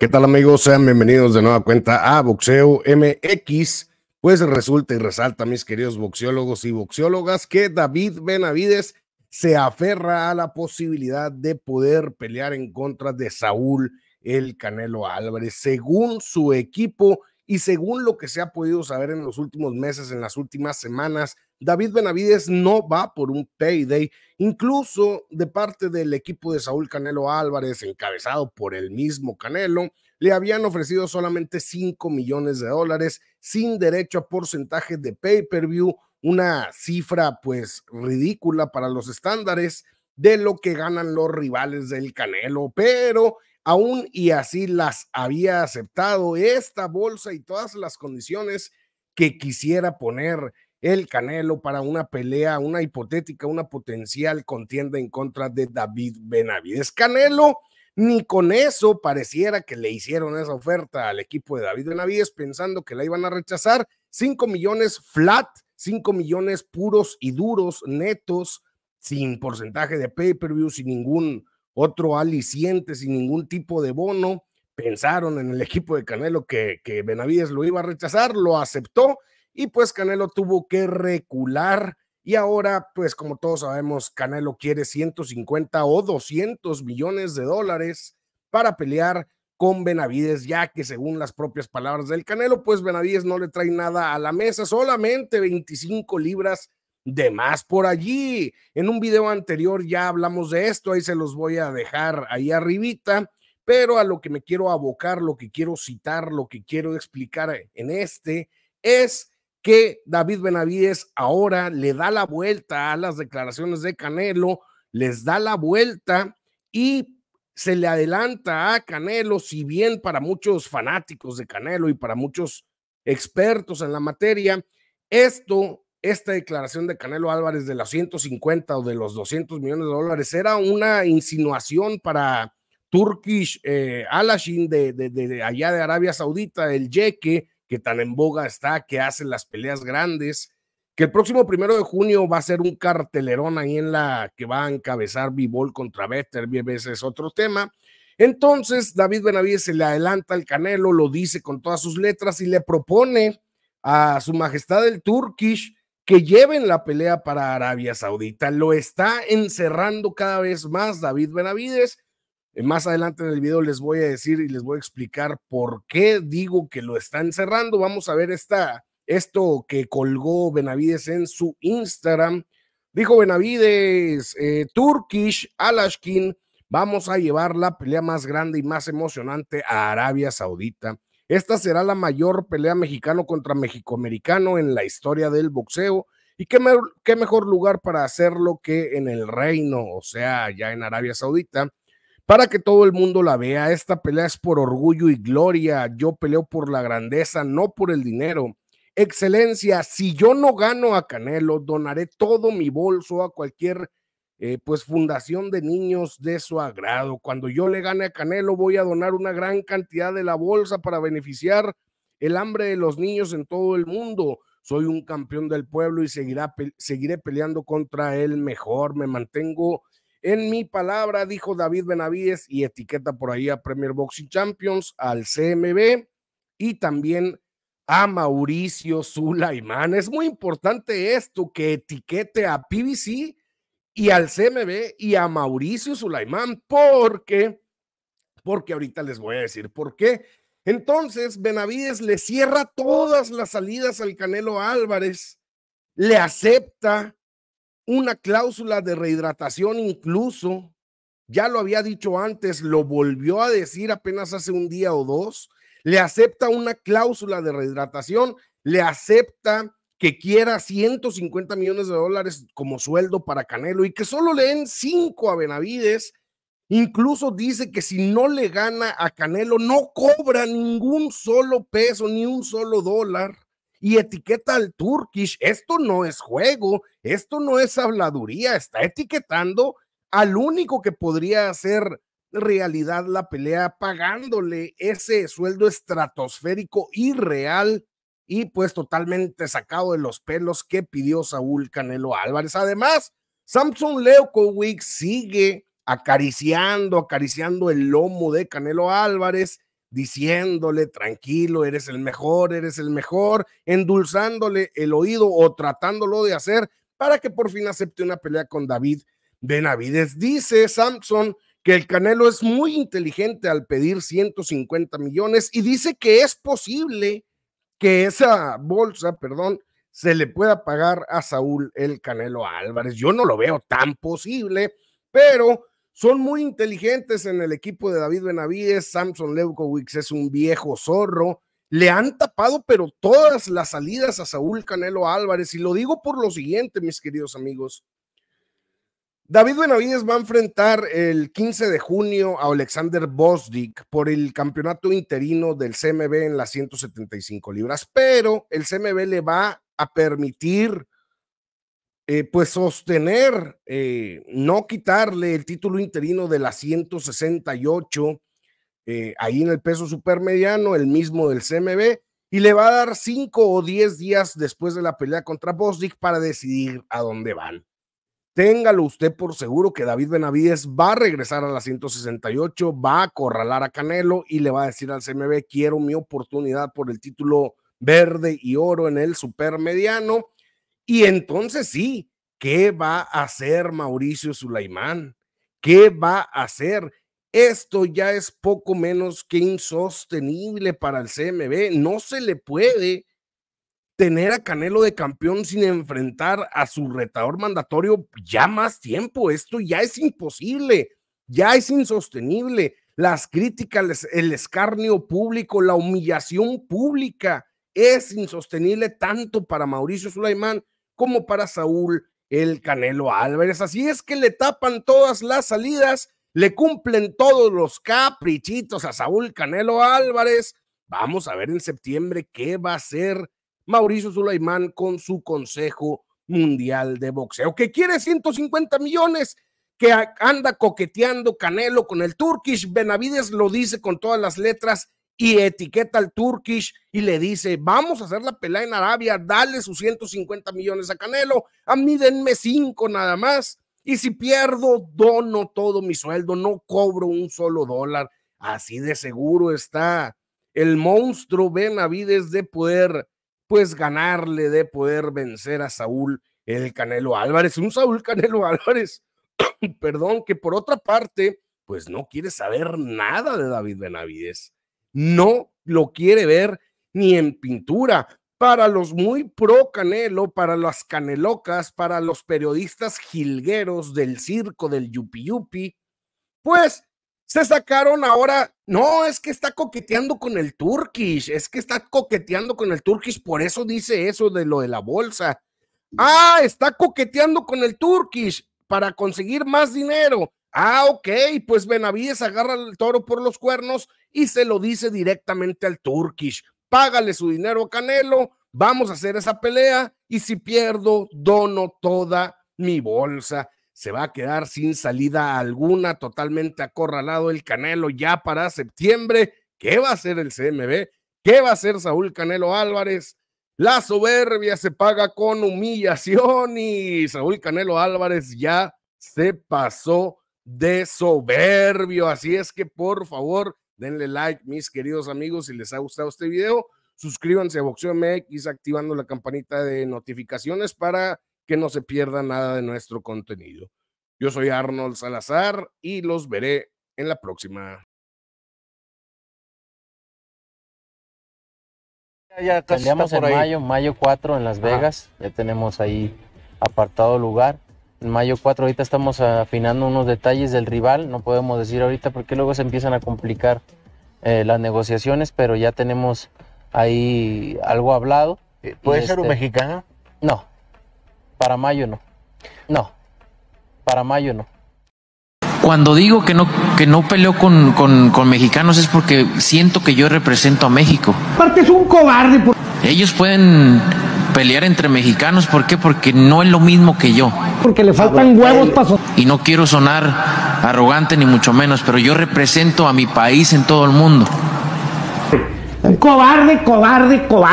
¿Qué tal amigos? Sean bienvenidos de nueva cuenta a Boxeo MX. Pues resulta y resalta, mis queridos boxeólogos y boxeólogas, que David Benavides se aferra a la posibilidad de poder pelear en contra de Saúl el Canelo Álvarez, según su equipo y según lo que se ha podido saber en los últimos meses, en las últimas semanas, David Benavides no va por un payday, incluso de parte del equipo de Saúl Canelo Álvarez, encabezado por el mismo Canelo, le habían ofrecido solamente 5 millones de dólares sin derecho a porcentaje de pay-per-view, una cifra pues ridícula para los estándares de lo que ganan los rivales del Canelo, pero aún y así las había aceptado esta bolsa y todas las condiciones que quisiera poner el Canelo para una pelea, una hipotética, una potencial contienda en contra de David Benavides. Canelo, ni con eso pareciera que le hicieron esa oferta al equipo de David Benavides pensando que la iban a rechazar. 5 millones flat, 5 millones puros y duros, netos, sin porcentaje de pay-per-view, sin ningún otro aliciente, sin ningún tipo de bono. Pensaron en el equipo de Canelo que, que Benavides lo iba a rechazar, lo aceptó y pues Canelo tuvo que recular y ahora pues como todos sabemos Canelo quiere 150 o 200 millones de dólares para pelear con Benavides, ya que según las propias palabras del Canelo, pues Benavides no le trae nada a la mesa, solamente 25 libras de más por allí. En un video anterior ya hablamos de esto, ahí se los voy a dejar ahí arribita, pero a lo que me quiero abocar, lo que quiero citar, lo que quiero explicar en este es que David Benavides ahora le da la vuelta a las declaraciones de Canelo, les da la vuelta y se le adelanta a Canelo, si bien para muchos fanáticos de Canelo y para muchos expertos en la materia, esto, esta declaración de Canelo Álvarez de los 150 o de los 200 millones de dólares era una insinuación para Turkish eh, Alashin de, de, allá de Arabia Saudita, el jeque, que tan en boga está, que hace las peleas grandes, que el próximo primero de junio va a ser un cartelerón ahí en la que va a encabezar Bivol contra Better, ese es otro tema. Entonces, David Benavides se le adelanta el Canelo, lo dice con todas sus letras y le propone a su majestad el Turkish que lleven la pelea para Arabia Saudita. Lo está encerrando cada vez más David Benavides eh, más adelante en el video les voy a decir y les voy a explicar por qué digo que lo está cerrando. Vamos a ver esta, esto que colgó Benavides en su Instagram. Dijo Benavides, eh, Turkish Alashkin, vamos a llevar la pelea más grande y más emocionante a Arabia Saudita. Esta será la mayor pelea mexicano contra mexicoamericano en la historia del boxeo. Y qué mejor lugar para hacerlo que en el reino, o sea, ya en Arabia Saudita para que todo el mundo la vea. Esta pelea es por orgullo y gloria. Yo peleo por la grandeza, no por el dinero. Excelencia, si yo no gano a Canelo, donaré todo mi bolso a cualquier eh, pues fundación de niños de su agrado. Cuando yo le gane a Canelo, voy a donar una gran cantidad de la bolsa para beneficiar el hambre de los niños en todo el mundo. Soy un campeón del pueblo y seguirá, seguiré peleando contra él mejor. Me mantengo en mi palabra, dijo David Benavides y etiqueta por ahí a Premier Boxing Champions, al CMB y también a Mauricio Sulaimán. Es muy importante esto que etiquete a PBC y al CMB y a Mauricio Sulaimán, porque, porque ahorita les voy a decir por qué. Entonces, Benavides le cierra todas las salidas al Canelo Álvarez, le acepta una cláusula de rehidratación incluso, ya lo había dicho antes, lo volvió a decir apenas hace un día o dos, le acepta una cláusula de rehidratación, le acepta que quiera 150 millones de dólares como sueldo para Canelo y que solo le den 5 a Benavides. Incluso dice que si no le gana a Canelo, no cobra ningún solo peso, ni un solo dólar y etiqueta al Turkish. Esto no es juego, esto no es habladuría, está etiquetando al único que podría hacer realidad la pelea pagándole ese sueldo estratosférico irreal y pues totalmente sacado de los pelos que pidió Saúl Canelo Álvarez. Además, Samson Leukowicz sigue acariciando, acariciando el lomo de Canelo Álvarez diciéndole, tranquilo, eres el mejor, eres el mejor, endulzándole el oído o tratándolo de hacer para que por fin acepte una pelea con David Benavides. Dice Samson que el Canelo es muy inteligente al pedir 150 millones y dice que es posible que esa bolsa, perdón, se le pueda pagar a Saúl el Canelo Álvarez. Yo no lo veo tan posible, pero son muy inteligentes en el equipo de David Benavides. Samson Lewkowicz es un viejo zorro. Le han tapado, pero todas las salidas a Saúl Canelo Álvarez. Y lo digo por lo siguiente, mis queridos amigos. David Benavides va a enfrentar el 15 de junio a Alexander Bosdick por el campeonato interino del CMB en las 175 libras, pero el CMB le va a permitir eh, pues sostener, eh, no quitarle el título interino de la 168, eh, ahí en el peso supermediano, el mismo del CMB, y le va a dar cinco o diez días después de la pelea contra Bosdick para decidir a dónde van. Téngalo usted por seguro que David Benavides va a regresar a la 168, va a acorralar a Canelo y le va a decir al CMB, quiero mi oportunidad por el título verde y oro en el supermediano y entonces sí, ¿qué va a hacer Mauricio Sulaimán? ¿Qué va a hacer? Esto ya es poco menos que insostenible para el CMB. No se le puede tener a Canelo de campeón sin enfrentar a su retador mandatorio ya más tiempo. Esto ya es imposible, ya es insostenible. Las críticas, el escarnio público, la humillación pública es insostenible tanto para Mauricio Sulaimán como para Saúl el Canelo Álvarez. Así es que le tapan todas las salidas, le cumplen todos los caprichitos a Saúl Canelo Álvarez. Vamos a ver en septiembre qué va a hacer Mauricio Sulaimán con su Consejo Mundial de Boxeo, que quiere 150 millones, que anda coqueteando Canelo con el Turkish. Benavides lo dice con todas las letras y etiqueta al Turkish y le dice, vamos a hacer la pelea en Arabia, dale sus 150 millones a Canelo, a mí denme 5 nada más, y si pierdo, dono todo mi sueldo, no cobro un solo dólar, así de seguro está el monstruo Benavides de poder, pues ganarle, de poder vencer a Saúl el Canelo Álvarez, un Saúl Canelo Álvarez, perdón, que por otra parte, pues no quiere saber nada de David Benavides no lo quiere ver ni en pintura. Para los muy pro Canelo, para las canelocas, para los periodistas jilgueros del circo del Yupi Yupi, pues se sacaron ahora, no, es que está coqueteando con el Turkish, es que está coqueteando con el Turkish, por eso dice eso de lo de la bolsa. Ah, está coqueteando con el Turkish para conseguir más dinero. Ah, ok, pues Benavides agarra el toro por los cuernos y se lo dice directamente al Turkish. Págale su dinero Canelo, vamos a hacer esa pelea y si pierdo, dono toda mi bolsa. Se va a quedar sin salida alguna, totalmente acorralado el Canelo ya para septiembre. ¿Qué va a hacer el CMB? ¿Qué va a hacer Saúl Canelo Álvarez? La soberbia se paga con humillación y Saúl Canelo Álvarez ya se pasó de soberbio. Así es que por favor, denle like, mis queridos amigos, si les ha gustado este video. Suscríbanse a Boxeo MX activando la campanita de notificaciones para que no se pierda nada de nuestro contenido. Yo soy Arnold Salazar y los veré en la próxima. Ya, ya, en mayo, mayo 4 en Las Vegas. Ya tenemos ahí apartado lugar. En mayo 4 ahorita estamos afinando unos detalles del rival, no podemos decir ahorita porque luego se empiezan a complicar eh, las negociaciones, pero ya tenemos ahí algo hablado. Eh, ¿Puede ser un este, mexicano? No, para mayo no. No, para mayo no. Cuando digo que no, que no peleo con, mexicanos es porque siento que yo represento a México. es un cobarde. Ellos pueden pelear entre mexicanos. ¿Por qué? Porque no es lo mismo que yo. Porque le faltan huevos eh, para... Y no quiero sonar arrogante ni mucho menos, pero yo represento a mi país en todo el mundo. Cobarde, cobarde, cobarde.